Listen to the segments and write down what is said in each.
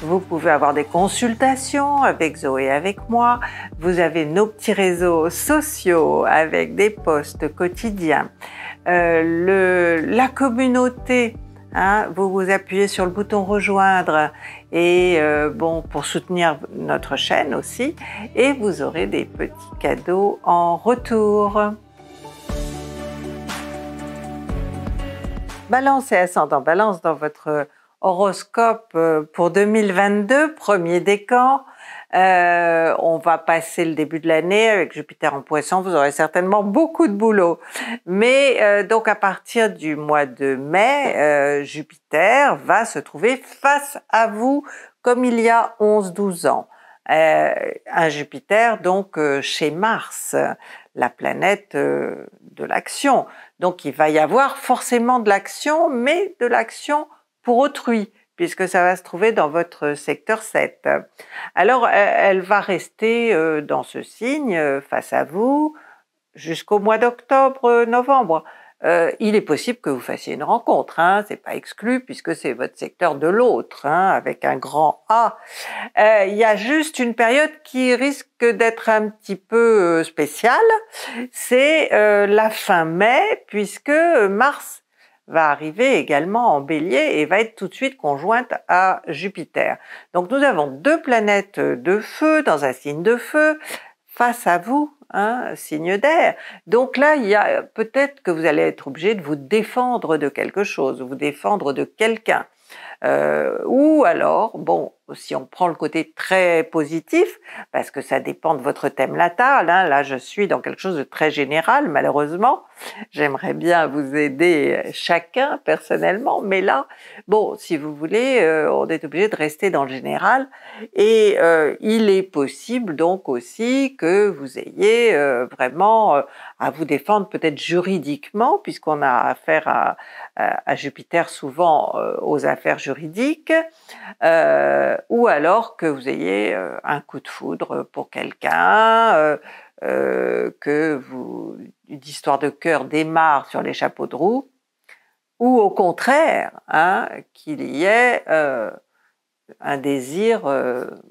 Vous pouvez avoir des consultations avec Zoé, avec moi. Vous avez nos petits réseaux sociaux avec des posts quotidiens. Euh, le, la communauté Hein, vous vous appuyez sur le bouton rejoindre et euh, bon pour soutenir notre chaîne aussi et vous aurez des petits cadeaux en retour. Balance et ascendant balance dans votre horoscope euh, pour 2022, premier décan. Euh, on va passer le début de l'année avec Jupiter en poisson, vous aurez certainement beaucoup de boulot. Mais euh, donc à partir du mois de mai, euh, Jupiter va se trouver face à vous comme il y a 11-12 ans. un Jupiter donc chez Mars, la planète de l'action. Donc il va y avoir forcément de l'action, mais de l'action pour autrui, puisque ça va se trouver dans votre secteur 7. Alors, euh, elle va rester euh, dans ce signe euh, face à vous jusqu'au mois d'octobre-novembre. il est possible que vous fassiez une rencontre, hein, c'est pas exclu puisque c'est votre secteur de l'autre, hein, avec un grand A. Il y a juste une période qui risque d'être un petit peu spéciale, c'est la fin mai puisque Mars va arriver également en bélier et va être tout de suite conjointe à Jupiter. Donc nous avons deux planètes de feu dans un signe de feu face à vous, hein, signe d'air. Donc là, il y a peut-être que vous allez être obligé de vous défendre de quelque chose, vous défendre de quelqu'un. Euh, ou alors, bon, si on prend le côté très positif, parce que ça dépend de votre thème natal, hein. là je suis dans quelque chose de très général malheureusement, j'aimerais bien vous aider euh, chacun personnellement, mais là, bon, si vous voulez, euh, on est obligé de rester dans le général, et euh, il est possible donc aussi que vous ayez vraiment à vous défendre peut-être juridiquement, puisqu'on a affaire à, à Jupiter souvent euh, aux affaires juridiques, euh, ou alors que vous ayez euh, un coup de foudre pour quelqu'un, que vous, une de cœur démarre sur les chapeaux de roue, ou au contraire, hein, qu'il y ait un désir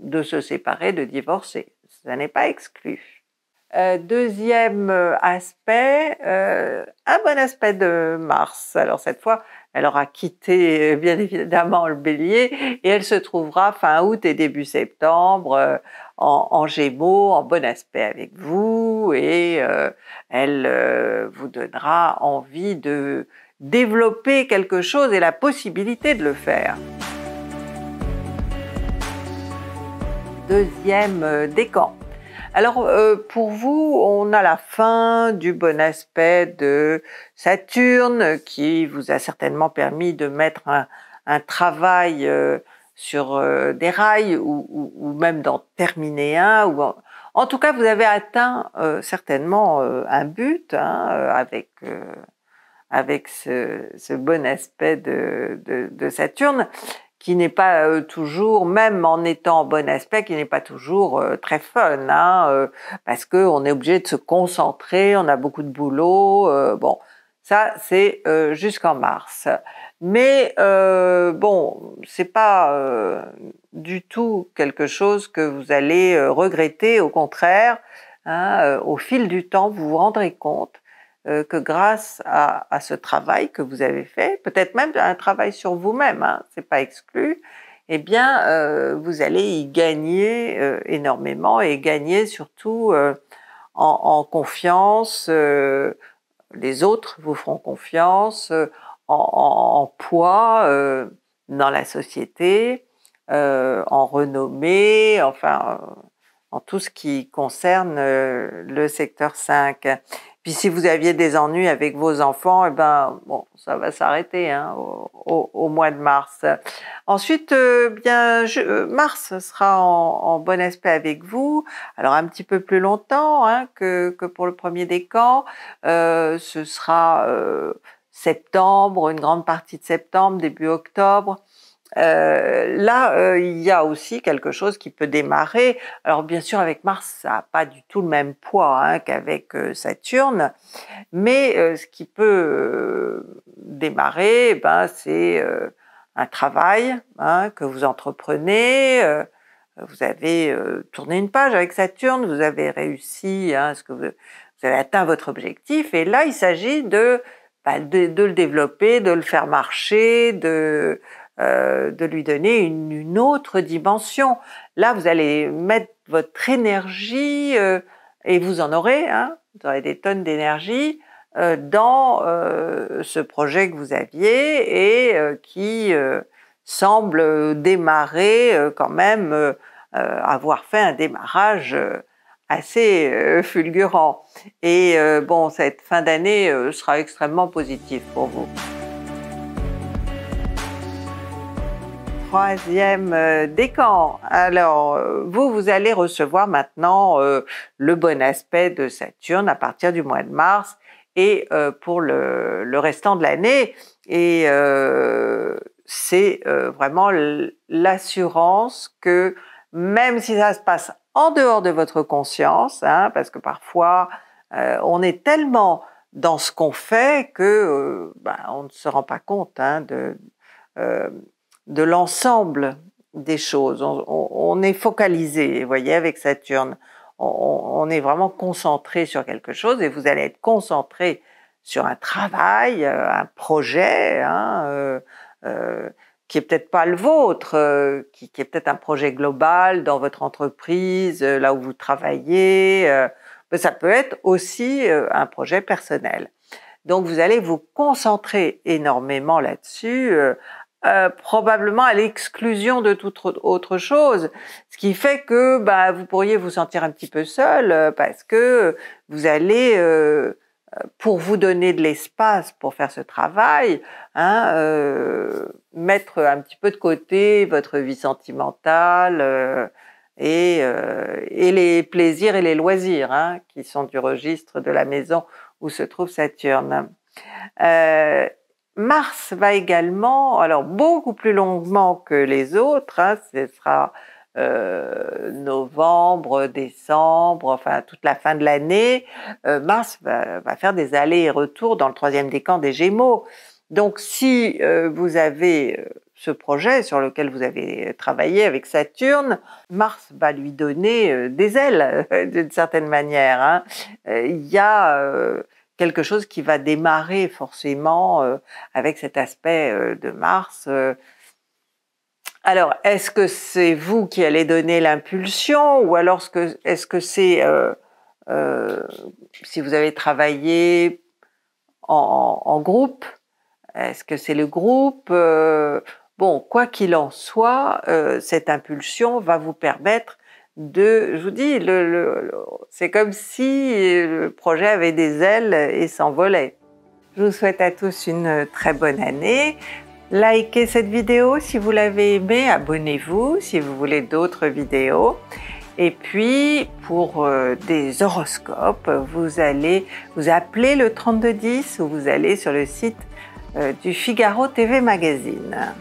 de se séparer, de divorcer. Ça n'est pas exclu. Euh, deuxième euh, aspect, euh, un bon aspect de Mars. Alors cette fois, elle aura quitté bien évidemment le bélier et elle se trouvera fin août et début septembre en, en, gémeaux, en bon aspect avec vous et elle vous donnera envie de développer quelque chose et la possibilité de le faire. Deuxième décan alors, euh, pour vous, on a la fin du bon aspect de Saturne qui vous a certainement permis de mettre un, travail euh, sur euh, des rails ou, même d'en terminer un. Ou en, tout cas, vous avez atteint certainement un but hein, avec avec ce, bon aspect de Saturne qui n'est pas euh, toujours, même en étant en bon aspect, qui n'est pas toujours euh, très fun, hein, euh, parce qu'on est obligé de se concentrer, on a beaucoup de boulot. bon, ça c'est jusqu'en mars. Mais bon, c'est pas du tout quelque chose que vous allez regretter. Au contraire, hein, au fil du temps, vous vous rendrez compte euh, que grâce à, ce travail que vous avez fait, peut-être même un travail sur vous-même, hein, c'est pas exclu, eh bien, euh, vous allez y gagner euh, énormément et gagner surtout en, confiance. les autres vous feront confiance en, poids dans la société, en renommée, enfin, en tout ce qui concerne le secteur 5. Puis si vous aviez des ennuis avec vos enfants, eh ben bon, ça va s'arrêter hein, au, mois de mars. Ensuite, euh, bien euh, mars sera en, bon aspect avec vous. Alors un petit peu plus longtemps hein, que, que, pour le premier décan. Euh, ce sera euh, septembre, une grande partie de septembre, début octobre. Euh, là, euh, il y a aussi quelque chose qui peut démarrer. Alors bien sûr, avec Mars, ça n'a pas du tout le même poids hein, qu'avec euh, Saturne, mais ce qui peut démarrer, ben, c'est un travail hein, que vous entreprenez. vous avez tourné une page avec Saturne, vous avez réussi, hein, ce que vous, avez atteint votre objectif, et là, il s'agit de, ben, de, le développer, de le faire marcher, de euh, de lui donner une, autre dimension. Là, vous allez mettre votre énergie, euh, et vous en aurez, hein, vous aurez des tonnes d'énergie, euh, dans ce projet que vous aviez et qui semble démarrer quand même, avoir fait un démarrage assez fulgurant. Et bon, cette fin d'année sera extrêmement positive pour vous. troisième euh, décan. Alors, euh, vous, vous allez recevoir maintenant euh, le bon aspect de Saturne à partir du mois de mars et pour le, restant de l'année. Et c'est vraiment l'assurance que même si ça se passe en dehors de votre conscience, hein, parce que parfois on est tellement dans ce qu'on fait que ben, on ne se rend pas compte hein, de, de l'ensemble des choses. On, est focalisé, vous voyez, avec Saturne. On, est vraiment concentré sur quelque chose et vous allez être concentré sur un travail, euh, un projet, hein, euh, euh, qui est peut-être pas le vôtre, qui, est peut-être un projet global dans votre entreprise, là où vous travaillez. mais ça peut être aussi un projet personnel. Donc vous allez vous concentrer énormément là-dessus, euh, probablement à l'exclusion de toute autre chose, ce qui fait que bah, vous pourriez vous sentir un petit peu seul euh, parce que vous allez, euh, pour vous donner de l'espace pour faire ce travail, hein, mettre un petit peu de côté votre vie sentimentale. Et, les plaisirs et les loisirs hein, qui sont du registre de la maison où se trouve Saturne. Mars va également, alors beaucoup plus longuement que les autres, hein, ce sera euh, novembre, décembre, enfin toute la fin de l'année, euh, Mars va, faire des allers et retours dans le troisième décan des Gémeaux. Donc si euh, vous avez ce projet sur lequel vous avez travaillé avec Saturne, Mars va lui donner des ailes d'une certaine manière. Hein. Il y a quelque chose qui va démarrer forcément euh, avec cet aspect euh, de Mars. Euh. Alors, est-ce que c'est vous qui allez donner l'impulsion ou alors est-ce que c'est, si vous avez travaillé en groupe, est-ce que c'est le groupe Bon, quoi qu'il en soit, cette impulsion va vous permettre de, je vous dis, c'est comme si le projet avait des ailes et s'envolait. Je vous souhaite à tous une très bonne année. Likez cette vidéo si vous l'avez aimée, abonnez-vous si vous voulez d'autres vidéos. Et puis, pour euh, des horoscopes, vous allez vous appelez le 3210 ou vous allez sur le site euh, du Figaro TV Magazine.